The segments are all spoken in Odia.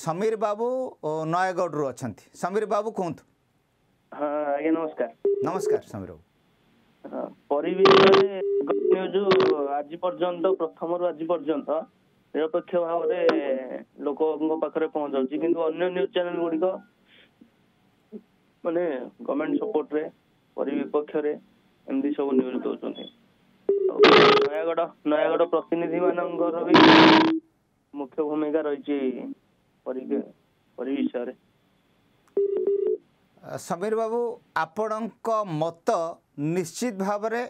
ସମୀର ବାବୁ ନୟାଗଡ଼ରୁ ଅଛନ୍ତି ସମୀର ବାବୁ କୁହନ୍ତୁ ଆଜ୍ଞା ନମସ୍କାର ନମସ୍କାର ସମୀର ବାବୁ ପରିବେଶରେ ଆଜି ପର୍ଯ୍ୟନ୍ତ ପ୍ରଥମରୁ ଆଜି ପର୍ଯ୍ୟନ୍ତ ନିରପେକ୍ଷ ଭାବରେ ନୟାଗଡ଼ ପ୍ରତିନିଧି ମାନଙ୍କର ମୁଖ୍ୟ ଭୂମିକା ରହିଛି ପରିବେଶରେ ସମୀର ବାବୁ ଆପଣଙ୍କ ମତ ନିଶ୍ଚିତ ଭାବରେ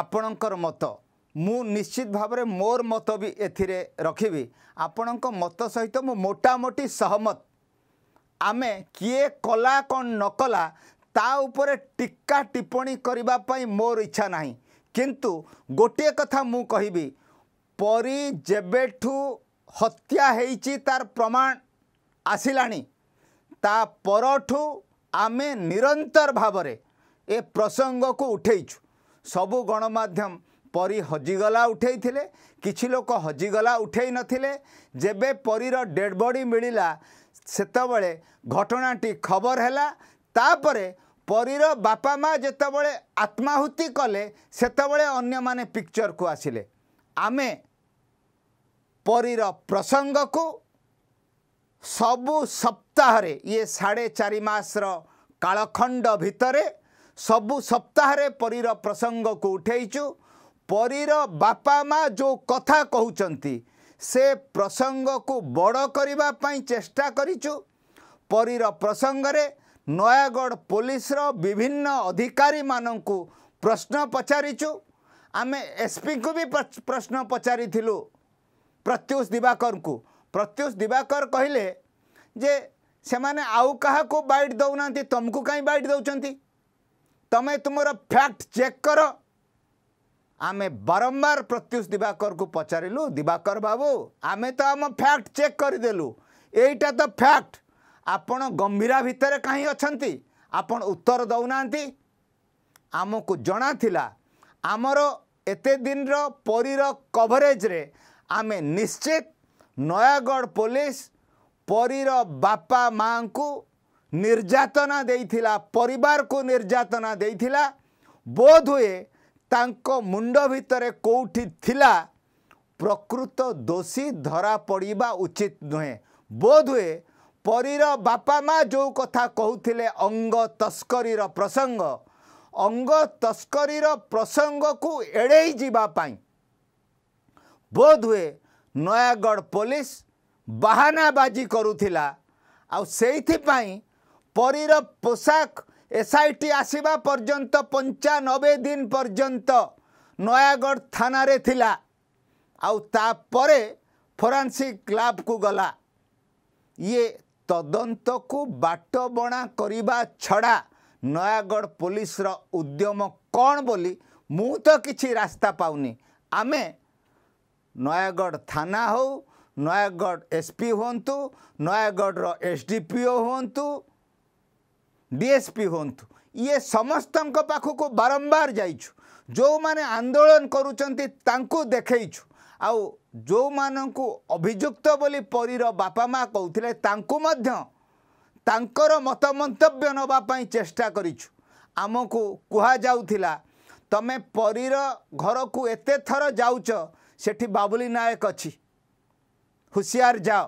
ଆପଣଙ୍କର ମତ ମୁଁ ନିଶ୍ଚିତ ଭାବରେ ମୋର ମତ ବି ଏଥିରେ ରଖିବି ଆପଣଙ୍କ ମତ ସହିତ ମୁଁ ମୋଟାମୋଟି ସହମତ ଆମେ କିଏ କଲା କ'ଣ ନ କଲା ତା ଉପରେ ଟିକା ଟିପ୍ପଣୀ କରିବା ପାଇଁ ମୋର ଇଚ୍ଛା ନାହିଁ କିନ୍ତୁ ଗୋଟିଏ କଥା ମୁଁ କହିବି ପରି ଯେବେଠୁ হত্যা হয়েছি তার প্রমাণ আসিলানি তা পরঠু আমি নিরন্তর ভাবরে এ প্রসঙ্গকু উঠেইছু সবু গণমাধ্যম পরি হজিগলা উঠেইলে কিছু লোক হজিগলা উঠেই নথিলে যেবে পরীর ডেড বডি মিলিলা সেতবে ঘটনাটি খবর হেলা তাপরে পরীর বাপা মা যেতবে আত্মাহুতি কলে সেতবে অন্য মানে পিকচরকু আসিলে আমি ପରୀର ପ୍ରସଙ୍ଗକୁ ସବୁ ସପ୍ତାହରେ ଇଏ ସାଢ଼େ ଚାରି ମାସର କାଳଖଣ୍ଡ ଭିତରେ ସବୁ ସପ୍ତାହରେ ପରୀର ପ୍ରସଙ୍ଗକୁ ଉଠେଇଛୁ ପରୀର ବାପା ମା' ଯେଉଁ କଥା କହୁଛନ୍ତି ସେ ପ୍ରସଙ୍ଗକୁ ବଡ଼ କରିବା ପାଇଁ ଚେଷ୍ଟା କରିଛୁ ପରୀର ପ୍ରସଙ୍ଗରେ ନୟାଗଡ଼ ପୋଲିସର ବିଭିନ୍ନ ଅଧିକାରୀମାନଙ୍କୁ ପ୍ରଶ୍ନ ପଚାରିଛୁ ଆମେ ଏସ୍ପିଙ୍କୁ ବି ପ୍ରଶ୍ନ ପଚାରିଥିଲୁ ପ୍ରତ୍ୟୁଷ ଦିବାକରଙ୍କୁ ପ୍ରତ୍ୟୁଷ ଦିବାକର କହିଲେ ଯେ ସେମାନେ ଆଉ କାହାକୁ ବାଇଟ୍ ଦେଉନାହାନ୍ତି ତୁମକୁ କାହିଁ ବାଇଟ୍ ଦେଉଛନ୍ତି ତୁମେ ତୁମର ଫ୍ୟାକ୍ଟ ଚେକ୍ କର ଆମେ ବାରମ୍ବାର ପ୍ରତ୍ୟୁଷ ଦିବାକରକୁ ପଚାରିଲୁ ଦିବାକର ବାବୁ ଆମେ ତ ଆମ ଫ୍ୟାକ୍ଟ ଚେକ୍ କରିଦେଲୁ ଏଇଟା ତ ଫ୍ୟାକ୍ଟ ଆପଣ ଗମ୍ଭୀରା ଭିତରେ କାହିଁ ଅଛନ୍ତି ଆପଣ ଉତ୍ତର ଦେଉନାହାନ୍ତି ଆମକୁ ଜଣାଥିଲା ଆମର ଏତେ ଦିନର ପରୀର କଭରେଜରେ ଆମେ ନିଶ୍ଚିତ ନୟାଗଡ଼ ପୋଲିସ ପରୀର ବାପା ମାଆଙ୍କୁ ନିର୍ଯାତନା ଦେଇଥିଲା ପରିବାରକୁ ନିର୍ଯାତନା ଦେଇଥିଲା ବୋଧହୁଏ ତାଙ୍କ ମୁଣ୍ଡ ଭିତରେ କେଉଁଠି ଥିଲା ପ୍ରକୃତ ଦୋଷୀ ଧରା ପଡ଼ିବା ଉଚିତ ନୁହେଁ ବୋଧହୁଏ ପରୀର ବାପା ମାଆ ଯେଉଁ କଥା କହୁଥିଲେ ଅଙ୍ଗ ତସ୍କରୀର ପ୍ରସଙ୍ଗ ଅଙ୍ଗ ତସ୍କରୀର ପ୍ରସଙ୍ଗକୁ ଏଡ଼େଇ ଯିବା ପାଇଁ ବୋଧ ହୁଏ ନୟାଗଡ଼ ପୋଲିସ ବାହାନାବାଜି କରୁଥିଲା ଆଉ ସେଇଥିପାଇଁ ପରୀର ପୋଷାକ ଏସ୍ ଆଇ ଟି ଆସିବା ପର୍ଯ୍ୟନ୍ତ ପଞ୍ଚାନବେ ଦିନ ପର୍ଯ୍ୟନ୍ତ ନୟାଗଡ଼ ଥାନାରେ ଥିଲା ଆଉ ତାପରେ ଫୋରାନ୍ସିକ୍ ଲ୍ୟାବ୍କୁ ଗଲା ଇଏ ତଦନ୍ତକୁ ବାଟବଣା କରିବା ଛଡ଼ା ନୟାଗଡ଼ ପୋଲିସର ଉଦ୍ୟମ କ'ଣ ବୋଲି ମୁଁ ତ କିଛି ରାସ୍ତା ପାଉନି ଆମେ ନୟାଗଡ଼ ଥାନା ହଉ ନୟାଗଡ଼ ଏସ୍ପି ହୁଅନ୍ତୁ ନୟାଗଡ଼ର ଏସ୍ ଡି ପି ଓ ହୁଅନ୍ତୁ ଡିଏସ୍ପି ହୁଅନ୍ତୁ ଇଏ ସମସ୍ତଙ୍କ ପାଖକୁ ବାରମ୍ବାର ଯାଇଛୁ ଯେଉଁମାନେ ଆନ୍ଦୋଳନ କରୁଛନ୍ତି ତାଙ୍କୁ ଦେଖେଇଛୁ ଆଉ ଯେଉଁମାନଙ୍କୁ ଅଭିଯୁକ୍ତ ବୋଲି ପରୀର ବାପା ମା' କହୁଥିଲେ ତାଙ୍କୁ ମଧ୍ୟ ତାଙ୍କର ମତ ମନ୍ତବ୍ୟ ନେବା ପାଇଁ ଚେଷ୍ଟା କରିଛୁ ଆମକୁ କୁହାଯାଉଥିଲା ତମେ ପରୀର ଘରକୁ ଏତେ ଥର ଯାଉଛ ସେଠି ବାବୁଲି ନାୟକ ଅଛି ହୁସିଆର ଯାଅ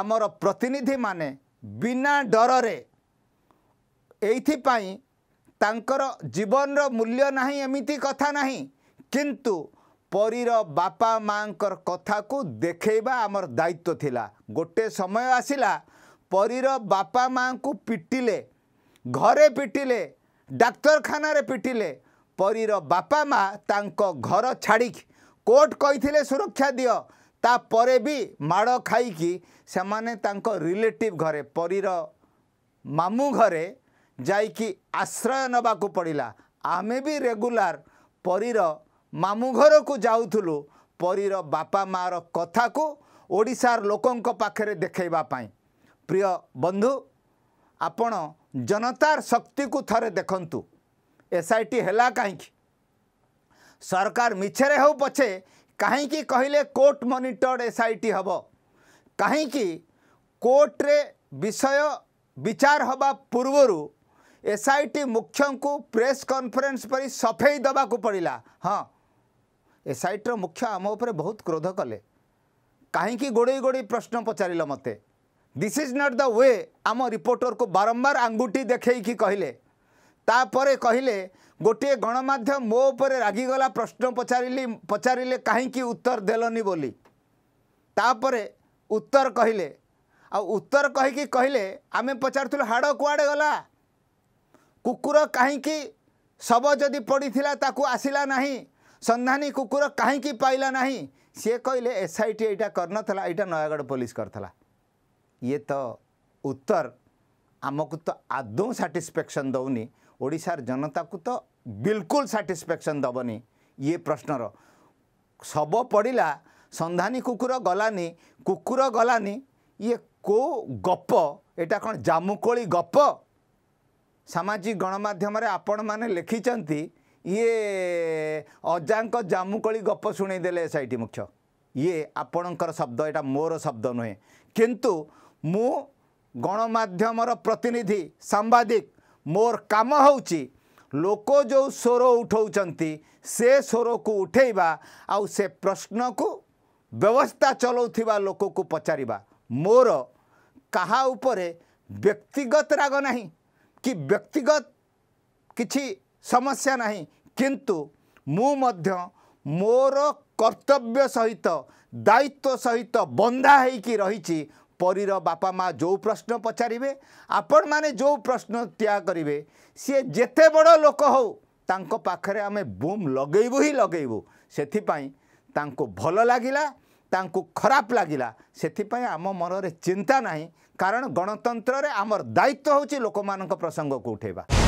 ଆମର ପ୍ରତିନିଧିମାନେ ବିନା ଡରରେ ଏଇଥିପାଇଁ ତାଙ୍କର ଜୀବନର ମୂଲ୍ୟ ନାହିଁ ଏମିତି କଥା ନାହିଁ କିନ୍ତୁ ପରୀର ବାପା ମାଆଙ୍କର କଥାକୁ ଦେଖେଇବା ଆମର ଦାୟିତ୍ୱ ଥିଲା ଗୋଟେ ସମୟ ଆସିଲା ପରୀର ବାପା ମାଆଙ୍କୁ ପିଟିଲେ ଘରେ ପିଟିଲେ ଡାକ୍ତରଖାନାରେ ପିଟିଲେ ପରୀର ବାପା ମାଆ ତାଙ୍କ ଘର ଛାଡ଼ିକି କୋର୍ଟ କହିଥିଲେ ସୁରକ୍ଷା ଦିଅ ତାପରେ ବି ମାଡ଼ ଖାଇକି ସେମାନେ ତାଙ୍କ ରିଲେଟିଭ୍ ଘରେ ପରୀର ମାମୁଁ ଘରେ ଯାଇକି ଆଶ୍ରୟ ନେବାକୁ ପଡ଼ିଲା ଆମେ ବି ରେଗୁଲାର ପରୀର ମାମୁଁ ଘରକୁ ଯାଉଥିଲୁ ପରୀର ବାପା ମାଆର କଥାକୁ ଓଡ଼ିଶାର ଲୋକଙ୍କ ପାଖରେ ଦେଖାଇବା ପାଇଁ ପ୍ରିୟ ବନ୍ଧୁ ଆପଣ ଜନତାର ଶକ୍ତିକୁ ଥରେ ଦେଖନ୍ତୁ ଏସ୍ ଆଇ ଟି ହେଲା କାହିଁକି ସରକାର ମିଛରେ ହେଉ ପଛେ କାହିଁକି କହିଲେ court monitored S I T ହେବ କାହିଁକି କୋର୍ଟରେ ବିଷୟ ବିଚାର ହେବା ପୂର୍ବରୁ ଏସ୍ ଆଇ ଟି ମୁଖ୍ୟଙ୍କୁ ପ୍ରେସ୍ କନଫରେନ୍ସ କରି ସଫେଇ ଦେବାକୁ ପଡ଼ିଲା ହଁ ଏସ୍ ଆଇ ଟିର ମୁଖ୍ୟ ଆମ ଉପରେ ବହୁତ କ୍ରୋଧ କଲେ କାହିଁକି ଗୋଡ଼େଇ ଗୋଡ଼େଇ ପ୍ରଶ୍ନ ପଚାରିଲ ମୋତେ this is not the way ଆମ ରିପୋର୍ଟରକୁ ବାରମ୍ବାର ଆଙ୍ଗୁଠି ଦେଖେଇକି କହିଲେ ତାପରେ କହିଲେ ଗୋଟିଏ ଗଣମାଧ୍ୟମ ମୋ ଉପରେ ରାଗିଗଲା ପ୍ରଶ୍ନ ପଚାରିଲି ପଚାରିଲେ କାହିଁକି ଉତ୍ତର ଦେଲନି ବୋଲି ତାପରେ ଉତ୍ତର କହିଲେ ଆଉ ଉତ୍ତର କହିକି କହିଲେ ଆମେ ପଚାରୁଥିଲୁ ହାଡ଼ କୁଆଡ଼େ ଗଲା କୁକୁର କାହିଁକି ଶବ ଯଦି ପଡ଼ିଥିଲା ତାକୁ ଆସିଲା ନାହିଁ ସନ୍ଧାନୀ କୁକୁର କାହିଁକି ପାଇଲା ନାହିଁ ସିଏ କହିଲେ ଏସ୍ ଆଇ ଟି ଏଇଟା କରିନଥିଲା ଏଇଟା ନୟାଗଡ଼ ପୋଲିସ କରିଥିଲା ଇଏ ତ ଉତ୍ତର ଆମକୁ ତ ଆଦୌ ସାଟିସ୍ଫେକ୍ସନ୍ ଦେଉନି ଓଡ଼ିଶାର ଜନତାକୁ ତ ବିଲକୁଲ ସାଟିସ୍ଫାକ୍ସନ୍ ଦେବନି ଇଏ ପ୍ରଶ୍ନର ଶବ ପଡ଼ିଲା ସନ୍ଧାନୀ କୁକୁର ଗଲାନି କୁକୁର ଗଲାନି ଇଏ କେଉଁ ଗପ ଏଇଟା କ'ଣ ଜାମୁକୋଳି ଗପ ସାମାଜିକ ଗଣମାଧ୍ୟମରେ ଆପଣମାନେ ଲେଖିଛନ୍ତି ଇଏ ଅଜାଙ୍କ ଜାମୁକୋଳି ଗପ ଶୁଣେଇଦେଲେ ଏସ୍ ଆଇ ଟି ମୁଖ୍ୟ ଇଏ ଆପଣଙ୍କର ଶବ୍ଦ ଏଇଟା ମୋର ଶବ୍ଦ ନୁହେଁ କିନ୍ତୁ ମୁଁ ଗଣମାଧ୍ୟମର ପ୍ରତିନିଧି ସାମ୍ବାଦିକ ମୋର କାମ ହେଉଛି ଲୋକ ଯେଉଁ ସ୍ୱର ଉଠାଉଛନ୍ତି ସେ ସ୍ୱରକୁ ଉଠାଇବା ଆଉ ସେ ପ୍ରଶ୍ନକୁ ବ୍ୟବସ୍ଥା ଚଲାଉଥିବା ଲୋକକୁ ପଚାରିବା ମୋର କାହା ଉପରେ ବ୍ୟକ୍ତିଗତ ରାଗ ନାହିଁ କି ବ୍ୟକ୍ତିଗତ କିଛି ସମସ୍ୟା ନାହିଁ କିନ୍ତୁ ମୁଁ ମଧ୍ୟ ମୋର କର୍ତ୍ତବ୍ୟ ସହିତ ଦାୟିତ୍ୱ ସହିତ ବନ୍ଧା ହେଇକି ରହିଛି ପରୀର ବାପା ମା' ଯେଉଁ ପ୍ରଶ୍ନ ପଚାରିବେ ଆପଣମାନେ ଯେଉଁ ପ୍ରଶ୍ନ ତିଆ କରିବେ ସିଏ ଯେତେ ବଡ଼ ଲୋକ ହେଉ ତାଙ୍କ ପାଖରେ ଆମେ ବୁମ୍ ଲଗେଇବୁ ହିଁ ଲଗେଇବୁ ସେଥିପାଇଁ ତାଙ୍କୁ ଭଲ ଲାଗିଲା ତାଙ୍କୁ ଖରାପ ଲାଗିଲା ସେଥିପାଇଁ ଆମ ମନରେ ଚିନ୍ତା ନାହିଁ କାରଣ ଗଣତନ୍ତ୍ରରେ ଆମର ଦାୟିତ୍ୱ ହେଉଛି ଲୋକମାନଙ୍କ ପ୍ରସଙ୍ଗକୁ ଉଠାଇବା